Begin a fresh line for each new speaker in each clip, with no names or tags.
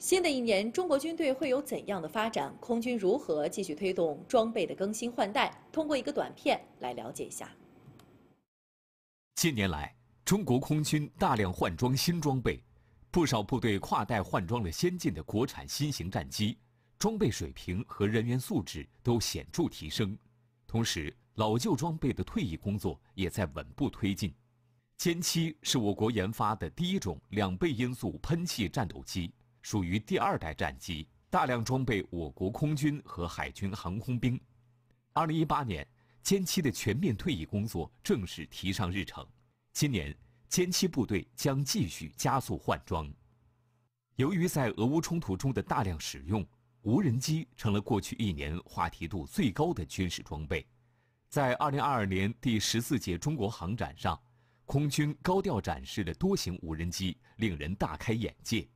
新的一年，中国军队会有怎样的发展？空军如何继续推动装备的更新换代？通过一个短片来了解一下。近年来，中国空军大量换装新装备，不少部队跨代换装了先进的国产新型战机，装备水平和人员素质都显著提升。同时，老旧装备的退役工作也在稳步推进。歼七是我国研发的第一种两倍音速喷气战斗机。属于第二代战机，大量装备我国空军和海军航空兵。二零一八年歼七的全面退役工作正式提上日程，今年歼七部队将继续加速换装。由于在俄乌冲突中的大量使用，无人机成了过去一年话题度最高的军事装备。在二零二二年第十四届中国航展上，空军高调展示的多型无人机，令人大开眼界。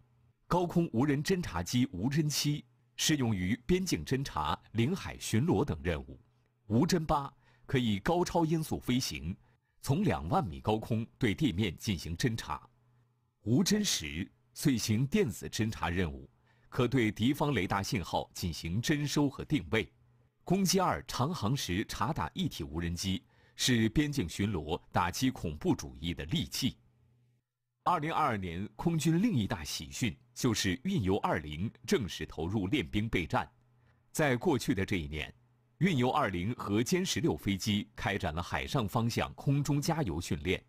高空无人侦察机无侦七适用于边境侦察、领海巡逻等任务，无侦八可以高超音速飞行，从两万米高空对地面进行侦察，无侦十遂行电子侦察任务，可对敌方雷达信号进行侦收和定位，攻击二长航时察打一体无人机是边境巡逻、打击恐怖主义的利器。二零二二年，空军另一大喜讯就是运油二零正式投入练兵备战。在过去的这一年，运油二零和歼十六飞机开展了海上方向空中加油训练，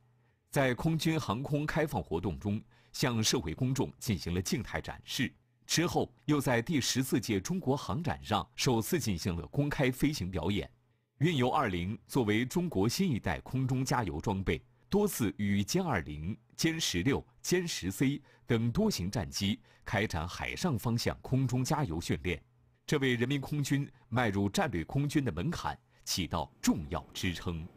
在空军航空开放活动中向社会公众进行了静态展示，之后又在第十四届中国航展上首次进行了公开飞行表演。运油二零作为中国新一代空中加油装备。多次与歼二零、歼十六、歼十 C 等多型战机开展海上方向空中加油训练，这为人民空军迈入战略空军的门槛起到重要支撑。